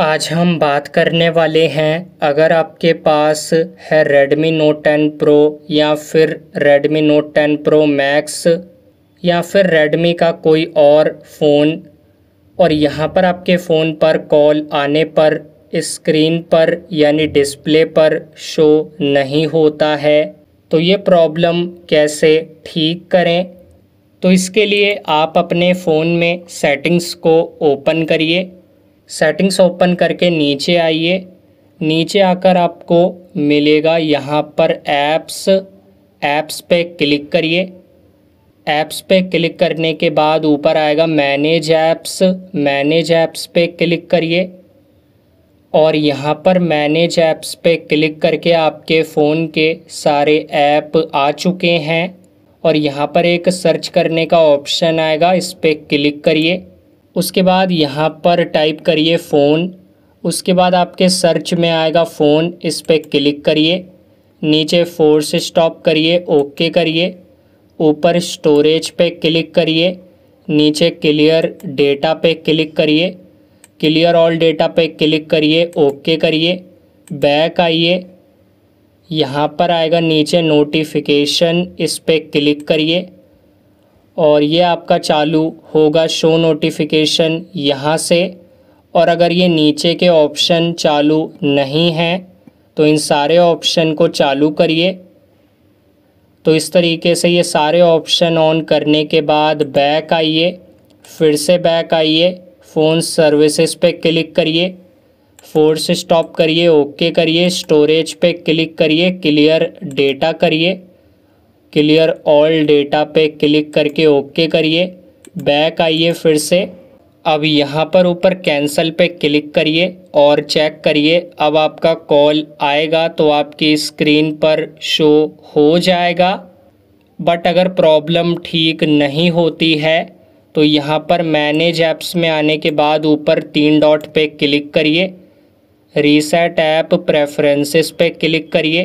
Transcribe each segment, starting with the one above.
आज हम बात करने वाले हैं अगर आपके पास है Redmi Note 10 Pro या फिर Redmi Note 10 Pro Max या फिर Redmi का कोई और फ़ोन और यहाँ पर आपके फ़ोन पर कॉल आने पर स्क्रीन पर यानी डिस्प्ले पर शो नहीं होता है तो ये प्रॉब्लम कैसे ठीक करें तो इसके लिए आप अपने फ़ोन में सेटिंग्स को ओपन करिए सेटिंग्स ओपन करके नीचे आइए नीचे आकर आपको मिलेगा यहाँ पर ऐप्स ऐप्स पे क्लिक करिए ऐप्स पे क्लिक करने के बाद ऊपर आएगा मैनेज ऐप्स मैनेज ऐप्स पे क्लिक करिए और यहाँ पर मैनेज ऐप्स पे क्लिक करके आपके फ़ोन के सारे ऐप आ चुके हैं और यहाँ पर एक सर्च करने का ऑप्शन आएगा इस पर क्लिक करिए उसके बाद यहाँ पर टाइप करिए फ़ोन उसके बाद आपके सर्च में आएगा फ़ोन इस पर क्लिक करिए नीचे फोर्स स्टॉप करिए ओके करिए ऊपर स्टोरेज पे क्लिक करिए नीचे क्लियर डेटा पे क्लिक करिए क्लियर ऑल डेटा पे क्लिक करिए ओके करिए बैक आइए यहाँ पर आएगा नीचे नोटिफिकेशन इस पर क्लिक करिए और ये आपका चालू होगा शो नोटिफिकेशन यहाँ से और अगर ये नीचे के ऑप्शन चालू नहीं हैं तो इन सारे ऑप्शन को चालू करिए तो इस तरीके से ये सारे ऑप्शन ऑन करने के बाद बैक आइए फिर से बैक आइए फ़ोन सर्विसेज पे क्लिक करिए फोर्स स्टॉप करिए ओके करिए स्टोरेज पे क्लिक करिए क्लियर डेटा करिए क्लियर ऑल डेटा पे क्लिक करके ओके करिए बैक आइए फिर से अब यहाँ पर ऊपर कैंसिल पे क्लिक करिए और चेक करिए अब आपका कॉल आएगा तो आपकी स्क्रीन पर शो हो जाएगा बट अगर प्रॉब्लम ठीक नहीं होती है तो यहाँ पर मैनेज ऐप्स में आने के बाद ऊपर तीन डॉट पे क्लिक करिए रीसेट ऐप प्रेफरेंसेस पे क्लिक करिए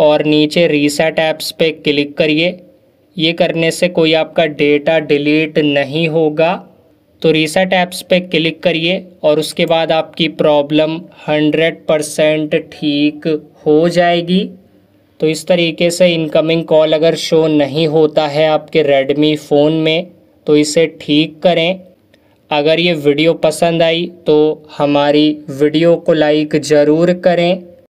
और नीचे रीसेट ऐप्स पे क्लिक करिए ये करने से कोई आपका डेटा डिलीट नहीं होगा तो रीसेट ऐप्स पे क्लिक करिए और उसके बाद आपकी प्रॉब्लम 100 परसेंट ठीक हो जाएगी तो इस तरीके से इनकमिंग कॉल अगर शो नहीं होता है आपके रेडमी फ़ोन में तो इसे ठीक करें अगर ये वीडियो पसंद आई तो हमारी वीडियो को लाइक ज़रूर करें